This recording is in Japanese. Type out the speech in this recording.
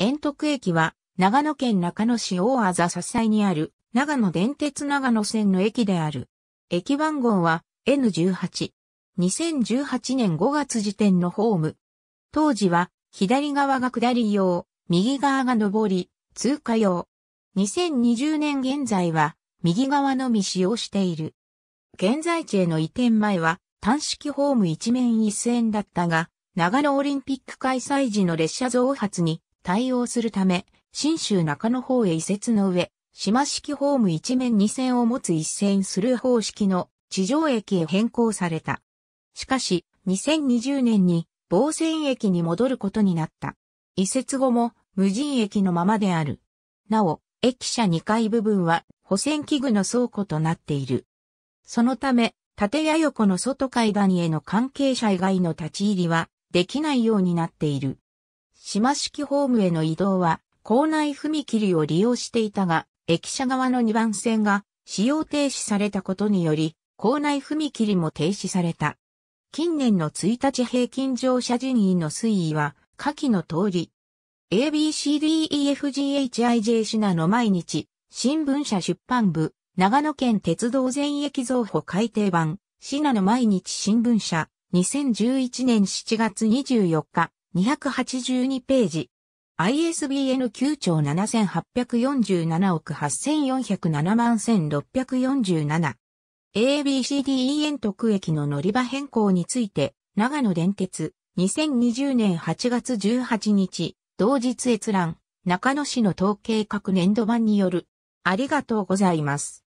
円徳駅は、長野県中野市大あざ笹にある、長野電鉄長野線の駅である。駅番号は N18。2018年5月時点のホーム。当時は、左側が下り用、右側が上り、通過用。2020年現在は、右側のみ使用している。現在地への移転前は、単式ホーム一面一線だったが、長野オリンピック開催時の列車増発に対応するため、新州中野方へ移設の上、島式ホーム一面2線を持つ一線スルー方式の地上駅へ変更された。しかし、2020年に防線駅に戻ることになった。移設後も無人駅のままである。なお、駅舎2階部分は保線器具の倉庫となっている。そのため、縦屋横の外階段への関係者以外の立ち入りはできないようになっている。島式ホームへの移動は、校内踏切を利用していたが、駅舎側の2番線が使用停止されたことにより、校内踏切も停止された。近年の1日平均乗車人員の推移は、下記の通り。ABCDEFGHIJ シナの毎日、新聞社出版部、長野県鉄道全駅増補改訂版、シナの毎日新聞社、2011年7月24日、282ページ。ISBN 9兆7847億8407万1647。ABCDEN 特駅の乗り場変更について、長野電鉄、2020年8月18日、同日閲覧、中野市の統計各年度版による。ありがとうございます。